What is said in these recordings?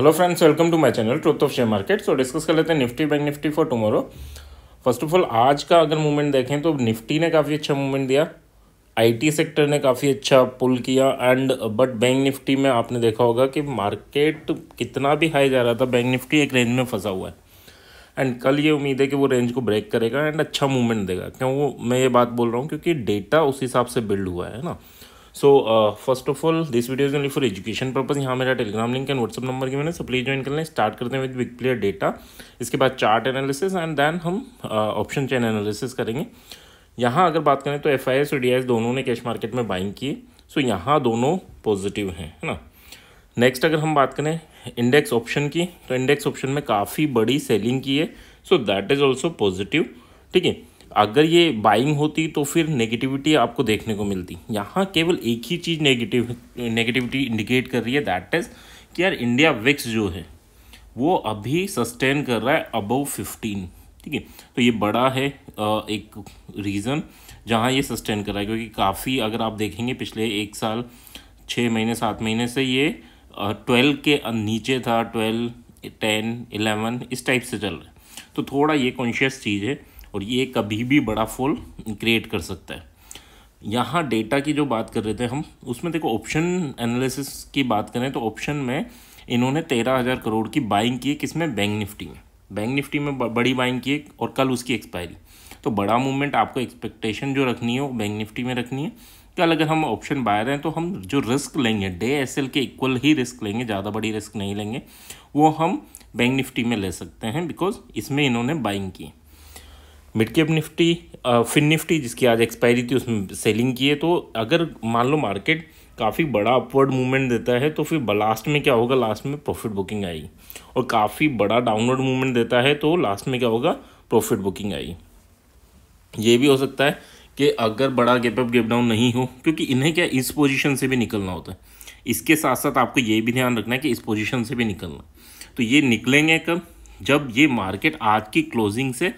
hello friends welcome to my channel truth of share market so discuss कर लेते हैं Nifty Bank Nifty for tomorrow first of all आज का अगर movement देखें तो निफ्टी ने काफ़ी अच्छा मूवमेंट दिया आईटी सेक्टर ने काफ़ी अच्छा पुल किया एंड बट बैंक निफ्टी में आपने देखा होगा कि मार्केट कितना भी हाई जा रहा था बैंक निफ्टी एक रेंज में फंसा हुआ है एंड कल ये उम्मीद है कि वो रेंज को ब्रेक करेगा एंड अच्छा मूवमेंट देगा क्यों वो मैं ये बात बोल रहा हूँ क्योंकि डेटा उस हिसाब से बिल्ड हुआ है ना so first of all this video is only for education purpose यहाँ मेरा Telegram link and WhatsApp number के मैंने सो प्लीज ज्वाइन कर लें स्टार्ट करते हैं विद बिग प्लेयर डेटा इसके बाद चार्ट एनालिसिस एंड देन हम ऑप्शन चेन एनालिसिस करेंगे यहाँ अगर बात करें तो एफ आई एस और डी आई एस दोनों ने कैश मार्केट में बाइंग किए सो so, यहाँ दोनों पॉजिटिव हैं है ना नेक्स्ट अगर हम बात करें इंडेक्स ऑप्शन की तो इंडेक्स ऑप्शन में काफ़ी बड़ी सेलिंग की है so that is also positive ठीक है अगर ये बाइंग होती तो फिर नेगेटिविटी आपको देखने को मिलती यहाँ केवल एक ही चीज़ नेगेटिव नेगेटिविटी इंडिकेट कर रही है दैट इज़ कि यार इंडिया विक्स जो है वो अभी सस्टेन कर रहा है अबव फिफ्टीन ठीक है तो ये बड़ा है एक रीज़न जहाँ ये सस्टेन कर रहा है क्योंकि काफ़ी अगर आप देखेंगे पिछले एक साल छः महीने सात महीने से ये ट्वेल्व के नीचे था ट्वेल्व टेन इलेवन इस टाइप से चल रहा है तो थोड़ा ये कॉन्शियस चीज़ है और ये कभी भी बड़ा फॉल क्रिएट कर सकता है यहाँ डेटा की जो बात कर रहे थे हम उसमें देखो ऑप्शन एनालिसिस की बात करें तो ऑप्शन में इन्होंने तेरह हज़ार करोड़ की बाइंग की है किसमें बैंक निफ्टी में बैंक निफ्टी में बड़ी बाइंग की है और कल उसकी एक्सपायरी तो बड़ा मूवमेंट आपको एक्सपेक्टेशन जो रखनी है वो बैंक निफ्टी में रखनी है कल अगर हम ऑप्शन बाय रहे हैं तो हम जो रिस्क लेंगे डे एस के इक्वल ही रिस्क लेंगे ज़्यादा बड़ी रिस्क नहीं लेंगे वो हम बैंक निफ्टी में ले सकते हैं बिकॉज इसमें इन्होंने बाइंग की mid cap Nifty Fin Nifty जिसकी आज एक्सपायरी थी उसमें सेलिंग की है तो अगर मान लो मार्केट काफ़ी बड़ा अपवर्ड मूवमेंट देता है तो फिर लास्ट में क्या होगा लास्ट में प्रॉफिट बुकिंग आई और काफ़ी बड़ा डाउनवर्ड मूवमेंट देता है तो लास्ट में क्या होगा प्रॉफिट बुकिंग आई ये भी हो सकता है कि अगर बड़ा गैप अप गैप डाउन नहीं हो क्योंकि इन्हें क्या इस पोजीशन से भी निकलना होता है इसके साथ साथ आपको ये भी ध्यान रखना है कि इस पोजीशन से भी निकलना तो ये निकलेंगे कब जब ये मार्केट आज की क्लोजिंग से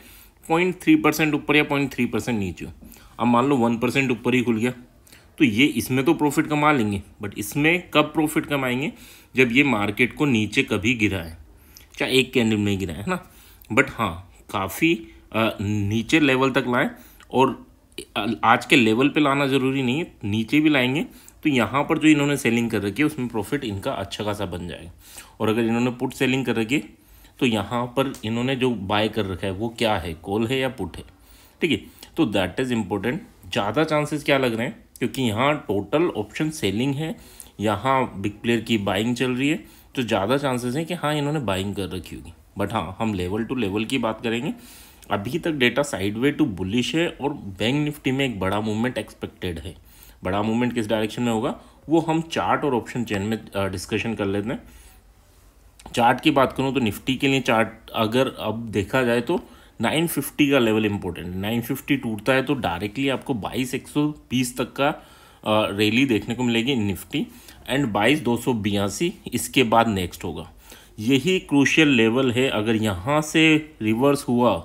पॉइंट थ्री परसेंट ऊपर या पॉइंट थ्री परसेंट नीचे अब मान लो वन परसेंट ऊपर ही खुल गया तो ये इसमें तो प्रॉफिट कमा लेंगे बट इसमें कब प्रॉफिट कमाएंगे जब ये मार्केट को नीचे कभी गिरा है चाहे एक कैंडल में गिरा है ना बट हाँ काफ़ी नीचे लेवल तक लाएँ और आज के लेवल पे लाना ज़रूरी नहीं है नीचे भी लाएंगे तो यहाँ पर जो इन्होंने सेलिंग कर रखी है उसमें प्रॉफिट इनका अच्छा खासा बन जाएगा और अगर इन्होंने पुट सेलिंग कर रखी है तो यहाँ पर इन्होंने जो बाय कर रखा है वो क्या है कॉल है या पुट है ठीक है तो दैट इज़ इम्पोर्टेंट ज़्यादा चांसेस क्या लग रहे हैं क्योंकि यहाँ टोटल ऑप्शन सेलिंग है यहाँ बिग प्लेयर की बाइंग चल रही है तो ज़्यादा चांसेस हैं कि हाँ इन्होंने बाइंग कर रखी होगी बट हाँ हम लेवल टू लेवल की बात करेंगे अभी तक डेटा वे टू बुलिश है और बैंक निफ्टी में एक बड़ा मूवमेंट एक्सपेक्टेड है बड़ा मूवमेंट किस डायरेक्शन में होगा वो हम चार्ट और ऑप्शन चेन में डिस्कशन कर लेते हैं चार्ट की बात करूँ तो निफ्टी के लिए चार्ट अगर अब देखा जाए तो 950 का लेवल इंपॉर्टेंट 950 टूटता है तो डायरेक्टली आपको बाईस एक तक का रैली देखने को मिलेगी निफ्टी एंड बाईस दो इसके बाद नेक्स्ट होगा यही क्रूशियल लेवल है अगर यहाँ से रिवर्स हुआ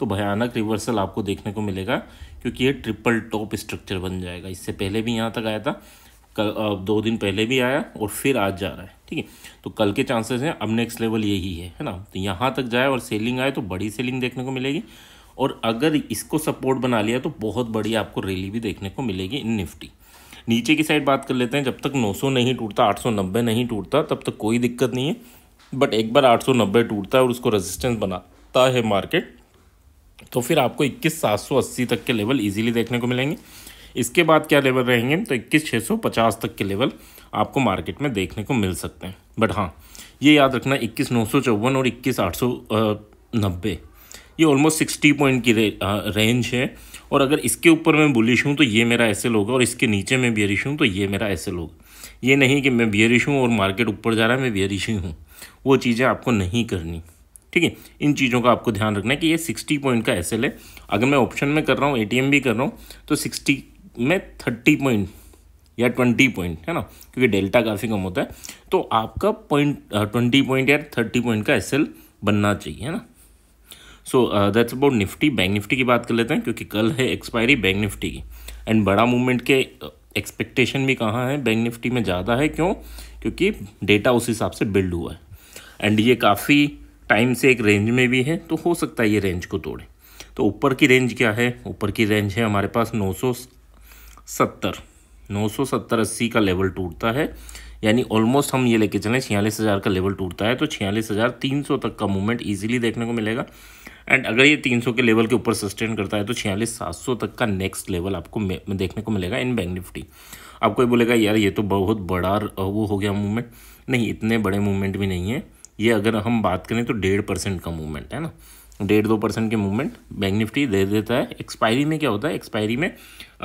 तो भयानक रिवर्सल आपको देखने को मिलेगा क्योंकि ये ट्रिपल टॉप स्ट्रक्चर बन जाएगा इससे पहले भी यहाँ तक आया था कल दो दिन पहले भी आया और फिर आज जा रहा है ठीक है तो कल के चांसेस हैं अब नेक्स्ट लेवल यही है है ना तो यहाँ तक जाए और सेलिंग आए तो बड़ी सेलिंग देखने को मिलेगी और अगर इसको सपोर्ट बना लिया तो बहुत बड़ी आपको रैली भी देखने को मिलेगी इन निफ्टी नीचे की साइड बात कर लेते हैं जब तक 900 नहीं टूटता 890 नहीं टूटता तब तक कोई दिक्कत नहीं है बट एक बार 890 टूटता है और उसको रेजिस्टेंस बनाता है मार्केट तो फिर आपको इक्कीस सात सौ अस्सी तक के लेवल ईजिली देखने को मिलेंगे इसके बाद क्या लेवल रहेंगे तो इक्कीस छः सौ पचास तक के लेवल आपको मार्केट में देखने को मिल सकते हैं बट हाँ ये याद रखना इक्कीस नौ सौ चौवन और इक्कीस आठ सौ नब्बे ये ऑलमोस्ट सिक्सटी पॉइंट की रे, आ, रेंज है और अगर इसके ऊपर मैं बुलिश हूँ तो ये मेरा ऐसे लोग और इसके नीचे मैं बियरिश हूँ तो ये मेरा ऐसे लोग ये नहीं कि मैं बियरिश हूँ और मार्केट ऊपर जा रहा है मैं बियरिश ही हूँ वो चीज़ें आपको नहीं करनी ठीक है इन चीज़ों का आपको ध्यान रखना है कि ये सिक्सटी पॉइंट का एस है अगर मैं ऑप्शन में कर रहा हूँ ए भी कर रहा हूँ तो सिक्सटी में थर्टी पॉइंट या ट्वेंटी पॉइंट है ना क्योंकि डेल्टा काफ़ी कम होता है तो आपका पॉइंट ट्वेंटी पॉइंट या थर्टी पॉइंट का एस बनना चाहिए है ना so that's about Nifty Bank Nifty की बात कर लेते हैं क्योंकि कल है एक्सपायरी बैंक निफ्टी की एंड बड़ा मूवमेंट के एक्सपेक्टेशन भी कहाँ है बैंक निफ्टी में ज़्यादा है क्यों क्योंकि डेटा उस हिसाब से बिल्ड हुआ है एंड ये काफ़ी टाइम से एक रेंज में भी है तो हो सकता है ये रेंज को तोड़े तो ऊपर की रेंज क्या है ऊपर की रेंज है हमारे पास नौ सौ सत्तर नौ सौ सत्तर अस्सी का लेवल टूटता है यानी ऑलमोस्ट हम ये लेके चलें छियालीस हज़ार का लेवल टूटता है तो छियालीस हज़ार तीन सौ तक का मूवमेंट ईजिली देखने को मिलेगा एंड अगर ये तीन सौ के लेवल के ऊपर सस्टेन करता है तो छियालीस सात सौ तक का नेक्स्ट लेवल आपको देखने को मिलेगा इन बैंक निफ्टी आपको ये बोलेगा यार ये तो बहुत बड़ा वो हो गया मूवमेंट नहीं इतने बड़े मूवमेंट भी नहीं है ये अगर हम बात करें तो डेढ़ परसेंट का मूवमेंट है ना डेढ़ दो परसेंट के मूवमेंट बैंक निफ्टी दे देता है एक्सपायरी में क्या होता है एक्सपायरी में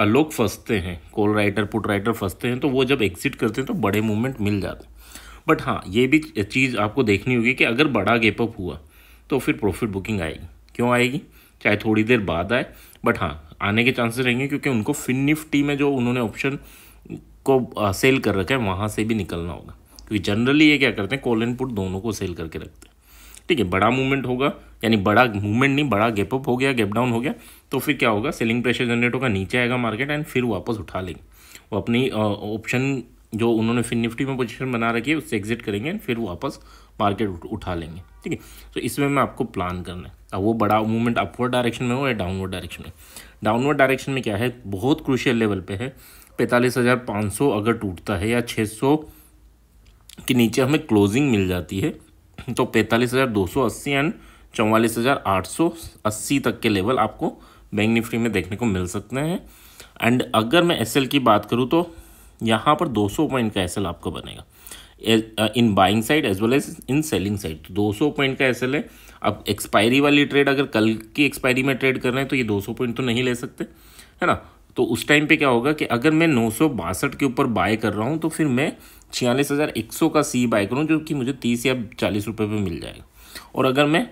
लोग फंसते हैं कॉल राइटर पुट राइटर फंसते हैं तो वो जब एग्जिट करते हैं तो बड़े मूवमेंट मिल जाते हैं बट हाँ ये भी चीज़ आपको देखनी होगी कि अगर बड़ा गेपअप हुआ तो फिर प्रॉफिट बुकिंग आएगी क्यों आएगी चाहे थोड़ी देर बाद आए बट हाँ आने के चांसेस रहेंगे क्योंकि उनको फिन निफ्टी में जो उन्होंने ऑप्शन को सेल कर रखा है वहाँ से भी निकलना होगा क्योंकि जनरली ये क्या करते हैं कॉल एंड पुट दोनों को सेल करके रखते हैं ठीक है बड़ा मूवमेंट होगा यानी बड़ा मूवमेंट नहीं बड़ा गैप अप हो गया गैप डाउन हो गया तो फिर क्या होगा सेलिंग प्रेशर जनरेट होगा नीचे आएगा मार्केट एंड फिर वापस उठा लेंगे वो अपनी ऑप्शन जो उन्होंने फिर निफ्टी में पोजिशन बना रखी है उससे एग्जिट करेंगे एंड फिर वापस मार्केट उठा लेंगे ठीक है तो इसमें मैं आपको प्लान करना है अब वो बड़ा मूवमेंट अपवर्ड डायरेक्शन में हो या डाउनवर्ड डायरेक्शन में डाउनवर्ड डायरेक्शन में क्या है बहुत क्रूशियल लेवल पे है पैंतालीस हज़ार पाँच सौ अगर टूटता है या छः सौ के नीचे हमें क्लोजिंग मिल जाती है तो पैंतालीस हज़ार दो सौ अस्सी एंड चौवालीस हज़ार आठ सौ अस्सी तक के लेवल आपको बैंक निफ्टी में देखने को मिल सकते हैं एंड अगर मैं एस की बात करूँ तो यहाँ पर दो सौ पॉइंट का एस आपको बनेगा in buying side as well as in selling side दो सौ पॉइंट का एस है अब एक्सपायरी वाली ट्रेड अगर कल की एक्सपायरी में ट्रेड कर रहे हैं तो ये दो सौ पॉइंट तो नहीं ले सकते है ना तो उस टाइम पे क्या होगा कि अगर मैं नौ के ऊपर बाय कर रहा हूँ तो फिर मैं छियालीस हज़ार एक सौ का सी बाय करूँ जो कि मुझे तीस या चालीस रुपये पे मिल जाएगा और अगर मैं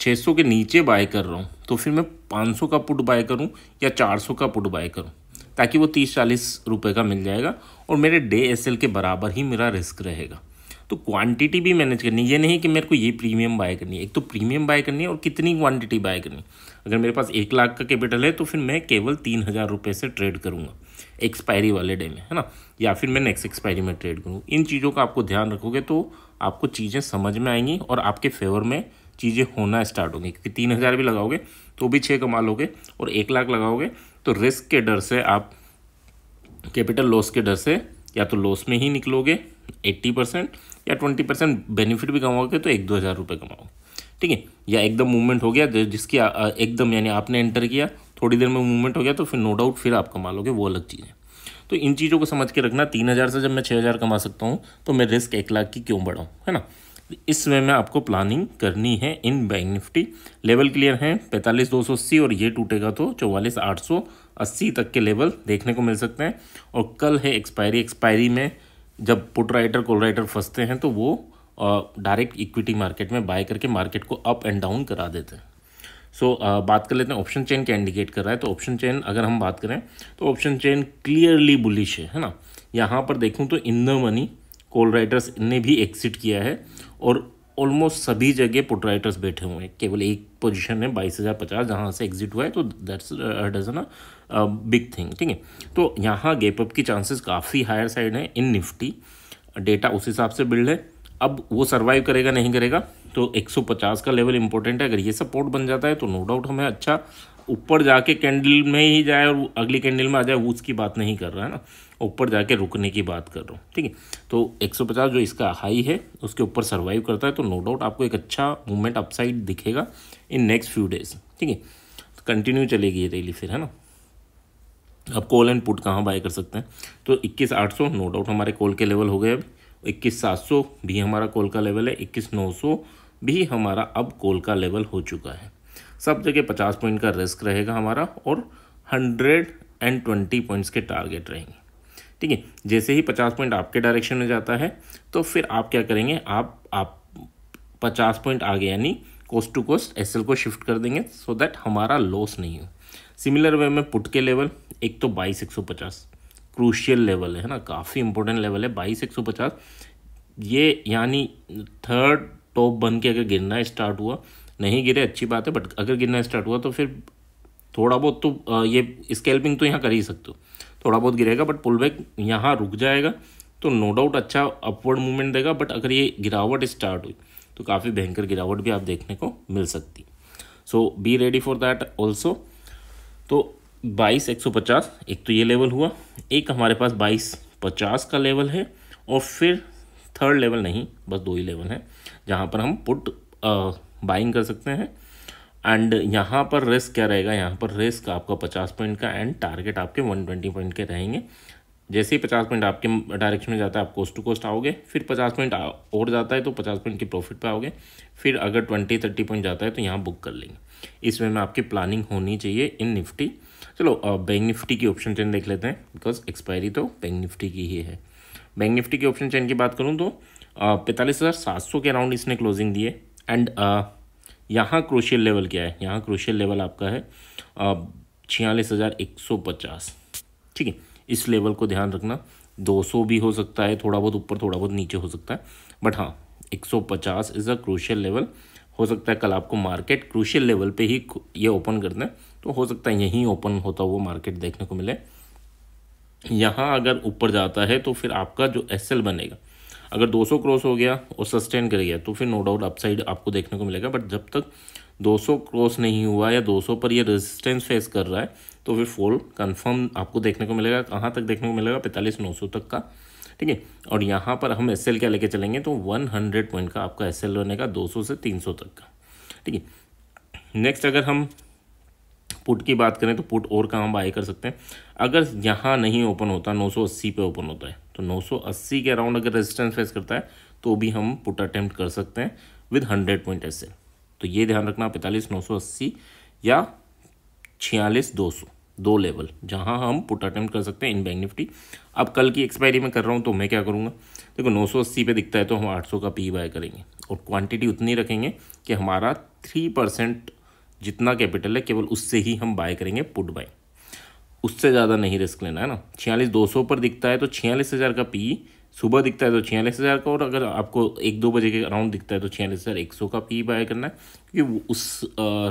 छः सौ के नीचे बाय कर रहा हूँ तो फिर मैं पाँच सौ का पुट बाय करूँ या चार सौ का पुट बाय करूँ ताकि वो तीस चालीस रुपये का मिल जाएगा और मेरे डे एस के बराबर ही मेरा रिस्क रहेगा तो क्वांटिटी भी मैनेज करनी ये नहीं कि मेरे को ये प्रीमियम बाय करनी है एक तो प्रीमियम बाय करनी है और कितनी क्वांटिटी बाय करनी अगर मेरे पास एक लाख का कैपिटल है तो फिर मैं केवल तीन हज़ार रुपये से ट्रेड करूँगा एक्सपायरी वाले डे में है ना या फिर मैं नेक्स्ट एक्सपायरी में ट्रेड करूँ इन चीज़ों का आपको ध्यान रखोगे तो आपको चीज़ें समझ में आएंगी और आपके फेवर में चीज़ें होना स्टार्ट होंगी क्योंकि तीन हज़ार भी लगाओगे तो भी छः कमा लोगे और एक लाख लगाओगे तो रिस्क के डर से आप कैपिटल लॉस के डर से या तो लॉस में ही निकलोगे एट्टी परसेंट या ट्वेंटी परसेंट बेनिफिट भी कमाओगे तो एक दो हज़ार रुपये कमाओ ठीक है या एकदम मूवमेंट हो गया जिसकी एकदम यानी आपने एंटर किया थोड़ी देर में मूवमेंट हो गया तो फिर नो डाउट फिर आप कमा लोगे वो अलग चीज़ है तो इन चीज़ों को समझ के रखना तीन हज़ार से जब मैं छः हज़ार कमा सकता हूँ तो मैं रिस्क एक लाख की क्यों बढ़ाऊँ है ना इस वे में आपको प्लानिंग करनी है in Bank Nifty level clear हैं पैंतालीस दो सौ अस्सी और ये टूटेगा तो चौवालीस आठ सौ अस्सी तक के लेवल देखने को मिल सकते हैं और कल है एक्सपायरी एक्सपायरी में जब पुट राइटर कोल राइटर फंसते हैं तो वो डायरेक्ट इक्विटी मार्केट में बाय करके मार्केट को अप एंड डाउन करा देते हैं सो so, uh, बात कर लेते हैं ऑप्शन चेन क्या इंडिकेट कर रहा है तो ऑप्शन चेन अगर हम बात करें तो ऑप्शन चेन क्लियरली बुलिश है है ना यहाँ पर देखूँ तो in the money call writers ने भी एक्सिट किया है और ऑलमोस्ट सभी जगह पुट राइटर्स बैठे हुए हैं केवल एक पोजीशन है बाईस हज़ार पचास जहाँ से एग्जिट हुआ है तो दैट्स डजन बिग थिंग ठीक है तो यहाँ गैप अप की चांसेस काफ़ी हायर साइड है इन निफ्टी डेटा उस हिसाब से बिल्ड है अब वो सर्वाइव करेगा नहीं करेगा तो 150 का लेवल इंपॉर्टेंट है अगर ये सपोर्ट बन जाता है तो नो डाउट हमें अच्छा ऊपर जाके कैंडल में ही जाए और अगली कैंडल में आ जाए वो उसकी बात नहीं कर रहा है ना ऊपर जाके रुकने की बात कर रहा हूँ ठीक है तो 150 जो इसका हाई है उसके ऊपर सर्वाइव करता है तो नो डाउट आपको एक अच्छा मूवमेंट अपसाइड दिखेगा इन नेक्स्ट फ्यू डेज ठीक है कंटिन्यू तो चलेगी ये रैली फिर है ना अब कॉल एंड पुट कहाँ बाय कर सकते हैं तो इक्कीस आठ सौ नो डाउट हमारे कॉल के लेवल हो गए अब इक्कीस सात सौ भी हमारा कॉल का लेवल है इक्कीस नौ सौ भी हमारा अब कॉल का लेवल हो चुका है सब जगह पचास पॉइंट का रिस्क रहेगा हमारा और हंड्रेड एंड ट्वेंटी पॉइंट्स के टारगेट रहेंगे ठीक है जैसे ही पचास पॉइंट आपके डायरेक्शन में जाता है तो फिर आप क्या करेंगे आप आप पचास पॉइंट आगे यानी कोस्ट टू कोस्ट एसएल को शिफ्ट कर देंगे सो so दैट हमारा लॉस नहीं हो सिमिलर वे में पुट के लेवल एक तो बाईस एक सौ पचास क्रूशियल लेवल है ना काफ़ी इंपॉर्टेंट लेवल है बाईस एक सौ पचास ये यानी थर्ड टॉप बन के अगर गिरना स्टार्ट हुआ नहीं गिरे अच्छी बात है बट अगर गिरना स्टार्ट हुआ तो फिर थोड़ा बहुत तो ये स्केल्पिंग तो यहाँ कर ही सकते हो थोड़ा बहुत गिरेगा बट पुल बैक यहाँ रुक जाएगा तो नो डाउट अच्छा अपवर्ड मूवमेंट देगा बट अगर ये गिरावट स्टार्ट हुई तो काफ़ी भयंकर गिरावट भी आप देखने को मिल सकती so be ready for that also तो बाईस एक सौ पचास एक तो ये लेवल हुआ एक हमारे पास बाईस पचास का लेवल है और फिर थर्ड लेवल नहीं बस दो ही लेवल हैं जहाँ पर हम पुट बाइंग कर सकते हैं एंड यहाँ पर रिस्क क्या रहेगा यहाँ पर रिस्क आपका पचास पॉइंट का एंड टारगेट आपके वन ट्वेंटी पॉइंट के रहेंगे जैसे ही पचास पॉइंट आपके डायरेक्शन में जाता है आप कोस्ट टू कोस्ट आओगे फिर पचास पॉइंट और जाता है तो पचास पॉइंट के प्रॉफिट पे आओगे फिर अगर ट्वेंटी थर्टी पॉइंट जाता है तो यहाँ बुक कर लेंगे इसमें में आपकी प्लानिंग होनी चाहिए इन निफ्टी चलो बैंक निफ्टी की ऑप्शन चेन देख लेते हैं बिकॉज एक्सपायरी तो बैंक निफ्टी की ही है बैंक निफ्टी की ऑप्शन चेन की बात करूँ तो पैंतालीस हज़ार सात सौ के अराउंड इसने क्लोजिंग दिए एंड यहाँ क्रोशियल लेवल क्या है यहाँ क्रोशियल लेवल आपका है छियालीस हज़ार एक सौ पचास ठीक है इस लेवल को ध्यान रखना दो सौ भी हो सकता है थोड़ा बहुत ऊपर थोड़ा बहुत नीचे हो सकता है बट हाँ एक सौ पचास इज़ अ क्रोशियल लेवल हो सकता है कल आपको मार्केट क्रूशियल लेवल पे ही ये ओपन कर दें तो हो सकता है यहीं ओपन होता हुआ मार्केट देखने को मिले यहाँ अगर ऊपर जाता है तो फिर आपका जो एस बनेगा अगर 200 क्रॉस हो गया और सस्टेन कर गया तो फिर नो डाउट अपसाइड आपको देखने को मिलेगा बट जब तक 200 क्रॉस नहीं हुआ या 200 पर ये रेजिस्टेंस फेस कर रहा है तो फिर फॉल कंफर्म आपको देखने को मिलेगा कहाँ तक देखने को मिलेगा पैंतालीस नौ सौ तक का ठीक है और यहाँ पर हम एस क्या लेके चलेंगे तो 100 पॉइंट का आपका एस बनेगा दो से तीन तक का ठीक है नेक्स्ट अगर हम पुट की बात करें तो पुट और कहाँ बाय कर सकते हैं अगर यहाँ नहीं ओपन होता 980 पे ओपन होता है तो 980 के अराउंड अगर रेजिस्टेंस फेस करता है तो भी हम पुट अटैम्प्ट कर सकते हैं विद हंड्रेड पॉइंट एस तो ये ध्यान रखना पैंतालीस नौ सौ अस्सी या छियालीस दो सौ दो लेवल जहाँ हम पुट अटैम्प्ट कर सकते हैं इन बैंक निफ्टी अब कल की एक्सपायरी में कर रहा हूँ तो मैं क्या करूँगा देखो नौ सौ अस्सी पे दिखता है तो हम आठ सौ का पी बाय करेंगे और क्वांटिटी उतनी रखेंगे कि हमारा थ्री परसेंट जितना कैपिटल है केवल उससे ही हम बाय करेंगे पुट बाय उससे ज़्यादा नहीं रिस्क लेना है ना छियालीस दो सौ पर दिखता है तो छियालीस हज़ार का पी सुबह दिखता है तो छियालीस हज़ार का और अगर आपको एक दो बजे के अराउंड दिखता है तो छियालीस हज़ार एक सौ का पी बाय करना है क्योंकि वो उस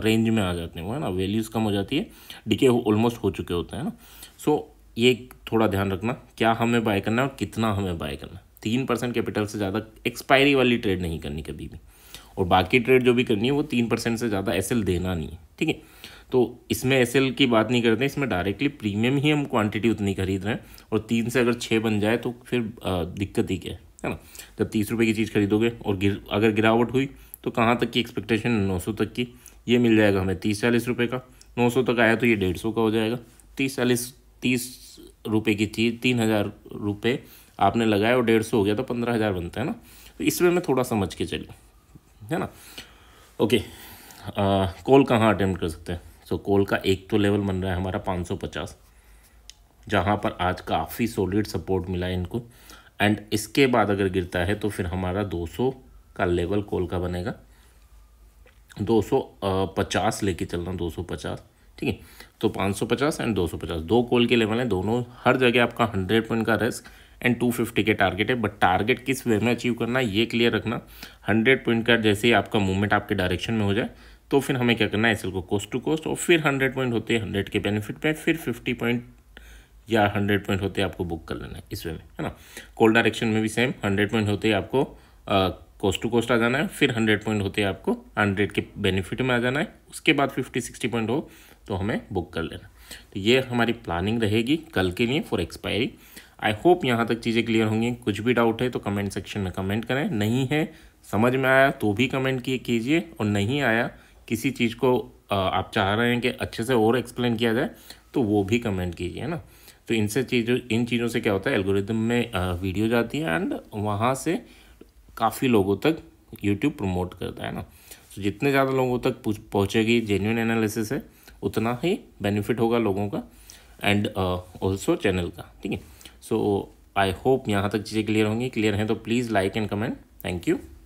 रेंज में आ जाते हैं वो है ना वैल्यूज़ कम हो जाती है डिके ऑलमोस्ट हो चुके होते हैं ना सो ये थोड़ा ध्यान रखना क्या हमें बाय करना है और कितना हमें बाय करना है तीन परसेंट कैपिटल से ज़्यादा एक्सपायरी वाली ट्रेड नहीं करनी कभी भी और बाकी ट्रेड जो भी करनी है वो तीन परसेंट से ज़्यादा एस देना नहीं है ठीक है तो इसमें एस की बात नहीं करते इसमें डायरेक्टली प्रीमियम ही हम क्वांटिटी उतनी खरीद रहे हैं और तीन से अगर छः बन जाए तो फिर दिक्कत ही क्या है है ना जब तीस रुपये की चीज़ खरीदोगे और गिर अगर गिरावट हुई तो कहाँ तक की एक्सपेक्टेशन नौ सौ तक की ये मिल जाएगा हमें तीस चालीस रुपये का नौ सौ तक आया तो ये डेढ़ सौ का हो जाएगा तीस चालीस तीस रुपये की चीज़ तीन हज़ार रुपये आपने लगाया और डेढ़ सौ हो गया तो पंद्रह हज़ार बनता है ना तो इसमें मैं थोड़ा समझ के चलूँ है ना ओके कॉल कहाँ अटैम्प्ट कर सकते हैं सो so, कॉल का एक तो लेवल बन रहा है हमारा 550 जहाँ पर आज काफ़ी सॉलिड सपोर्ट मिला है इनको एंड इसके बाद अगर गिरता है तो फिर हमारा 200 का लेवल कॉल का बनेगा 250 लेके चलना पचास ठीक है तो 550 एंड 250 दो कॉल के लेवल हैं दोनों हर जगह आपका 100 पॉइंट का रिस्क एंड फिफ्टी के टारगेट है बट टारगेट किस वे में अचीव करना है ये क्लियर रखना हंड्रेड पॉइंट का जैसे ही आपका मूवमेंट आपके डायरेक्शन में हो जाए तो फिर हमें क्या करना है एस को कोस्ट टू कोस्ट और फिर हंड्रेड पॉइंट होते हैं हंड्रेड के बेनिफिट पे फिर फिफ्टी पॉइंट या हंड्रेड पॉइंट होते आपको बुक कर लेना है इस वे में है ना कोल डायरेक्शन में भी सेम हंड्रेड पॉइंट होते आपको कोस्ट टू कोस्ट आ जाना है फिर हंड्रेड पॉइंट होते आपको हंड्रेड के बेनिफिट में आ जाना है उसके बाद फिफ्टी सिक्सटी पॉइंट हो तो हमें बुक कर लेना तो ये हमारी प्लानिंग रहेगी कल के लिए फॉर एक्सपायरी आई होप यहाँ तक चीज़ें क्लियर होंगी कुछ भी डाउट है तो कमेंट सेक्शन में कमेंट करें नहीं है समझ में आया तो भी कमेंट कीजिए और नहीं आया किसी चीज़ को आप चाह रहे हैं कि अच्छे से और एक्सप्लेन किया जाए तो वो भी कमेंट कीजिए ना तो इनसे चीज़ों इन चीज़ों से क्या होता है एल्गोरिदम में वीडियो जाती है एंड वहाँ से काफ़ी लोगों तक यूट्यूब प्रमोट करता है ना तो जितने ज़्यादा लोगों तक पहुँचेगी जेन्यून एनालिसिस है उतना ही बेनिफिट होगा लोगों का एंड ऑल्सो चैनल का ठीक है सो आई होप यहाँ तक चीज़ें क्लियर होंगी क्लियर हैं तो please like and comment thank you